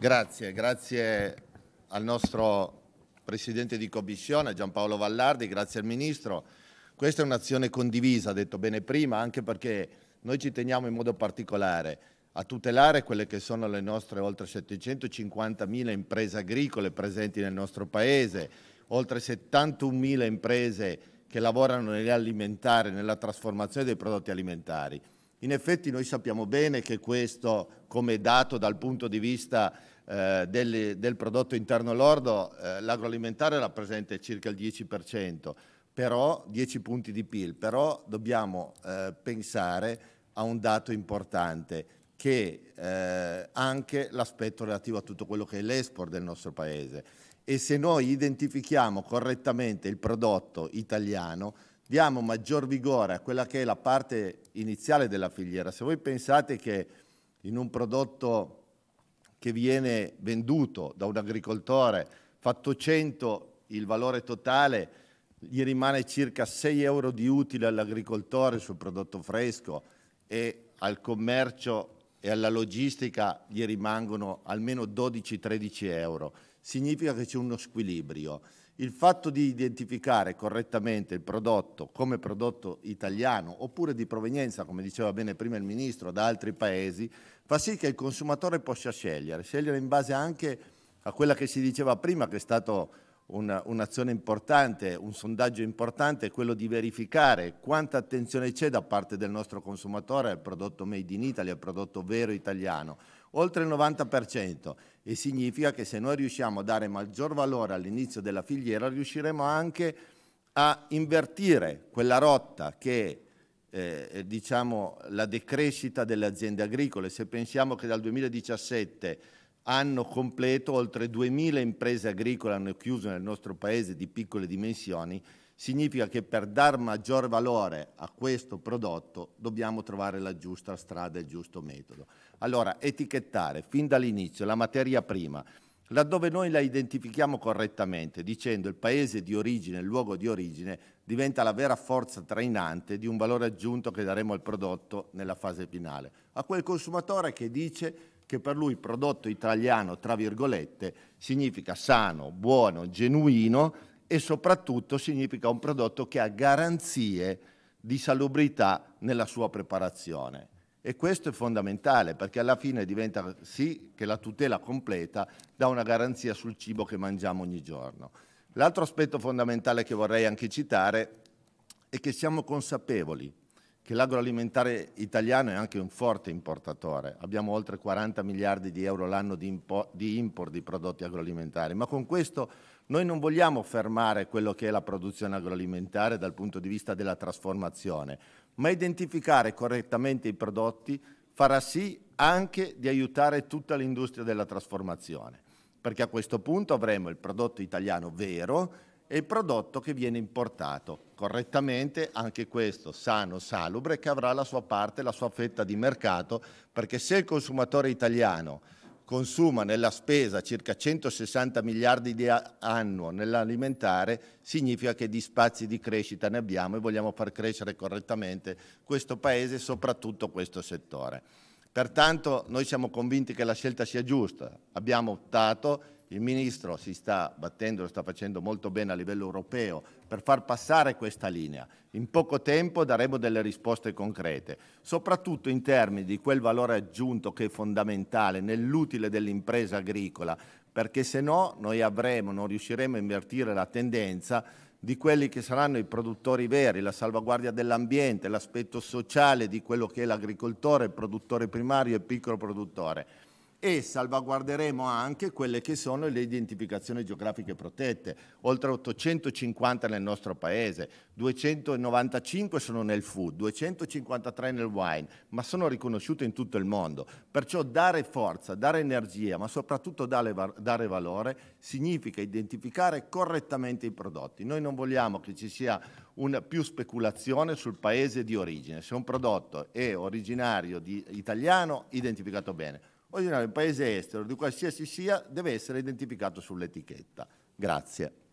Grazie, grazie al nostro Presidente di Commissione Giampaolo Vallardi, grazie al Ministro. Questa è un'azione condivisa, ha detto bene prima, anche perché noi ci teniamo in modo particolare a tutelare quelle che sono le nostre oltre 750.000 imprese agricole presenti nel nostro Paese, oltre 71.000 imprese che lavorano nell'alimentare, nella trasformazione dei prodotti alimentari. In effetti noi sappiamo bene che questo, come dato dal punto di vista eh, del, del, prodotto interno lordo, eh, l'agroalimentare rappresenta circa il 10%, però 10 punti di PIL, però dobbiamo eh, pensare a un dato importante che è eh, anche l'aspetto relativo a tutto quello che è l'export del nostro paese. E se noi identifichiamo correttamente il prodotto italiano, diamo maggior vigore a quella che è la parte iniziale della filiera. Se voi pensate che in un prodotto che viene venduto da un agricoltore, fatto 100 il valore totale, gli rimane circa 6 euro di utile all'agricoltore sul prodotto fresco e al commercio e alla logistica gli rimangono almeno 12-13 euro. Significa che c'è uno squilibrio il fatto di identificare correttamente il prodotto come prodotto italiano oppure di provenienza, come diceva bene prima il Ministro, da altri paesi, fa sì che il consumatore possa scegliere, scegliere in base anche a quella che si diceva prima, che è stato un'azione importante, un sondaggio importante è quello di verificare quanta attenzione c'è da parte del nostro consumatore al prodotto made in Italy, al prodotto vero italiano, oltre il 90% e significa che se noi riusciamo a dare maggior valore all'inizio della filiera riusciremo anche a invertire quella rotta che eh, diciamo, la decrescita delle aziende agricole. Se pensiamo che dal 2017 anno completo oltre 2.000 imprese agricole hanno chiuso nel nostro paese di piccole dimensioni, significa che per dar maggior valore a questo prodotto dobbiamo trovare la giusta strada e il giusto metodo. Allora, etichettare fin dall'inizio la materia prima, laddove noi la identifichiamo correttamente, dicendo il paese di origine, il luogo di origine, diventa la vera forza trainante di un valore aggiunto che daremo al prodotto nella fase finale. A quel consumatore che dice che per lui prodotto italiano, tra virgolette, significa sano, buono, genuino e soprattutto significa un prodotto che ha garanzie di salubrità nella sua preparazione. E questo è fondamentale perché alla fine diventa sì che la tutela completa dà una garanzia sul cibo che mangiamo ogni giorno. L'altro aspetto fondamentale che vorrei anche citare è che siamo consapevoli che l'agroalimentare italiano è anche un forte importatore. Abbiamo oltre 40 miliardi di euro l'anno di, impo di import di prodotti agroalimentari, ma con questo noi non vogliamo fermare quello che è la produzione agroalimentare dal punto di vista della trasformazione, ma identificare correttamente i prodotti farà sì anche di aiutare tutta l'industria della trasformazione, perché a questo punto avremo il prodotto italiano vero e il prodotto che viene importato. Correttamente anche questo, sano, salubre, che avrà la sua parte, la sua fetta di mercato, perché se il consumatore italiano consuma nella spesa circa 160 miliardi di anno nell'alimentare, significa che di spazi di crescita ne abbiamo e vogliamo far crescere correttamente questo Paese e soprattutto questo settore. Pertanto noi siamo convinti che la scelta sia giusta, abbiamo optato il Ministro si sta battendo, lo sta facendo molto bene a livello europeo per far passare questa linea. In poco tempo daremo delle risposte concrete, soprattutto in termini di quel valore aggiunto che è fondamentale nell'utile dell'impresa agricola, perché se no noi avremo, non riusciremo a invertire la tendenza di quelli che saranno i produttori veri, la salvaguardia dell'ambiente, l'aspetto sociale di quello che è l'agricoltore, il produttore primario e il piccolo produttore e salvaguarderemo anche quelle che sono le identificazioni geografiche protette, oltre 850 nel nostro paese, 295 sono nel food, 253 nel wine, ma sono riconosciute in tutto il mondo. Perciò dare forza, dare energia, ma soprattutto dare, dare valore, significa identificare correttamente i prodotti. Noi non vogliamo che ci sia una più speculazione sul paese di origine. Se un prodotto è originario di italiano, identificato bene originale in paese estero, di qualsiasi sia, deve essere identificato sull'etichetta. Grazie.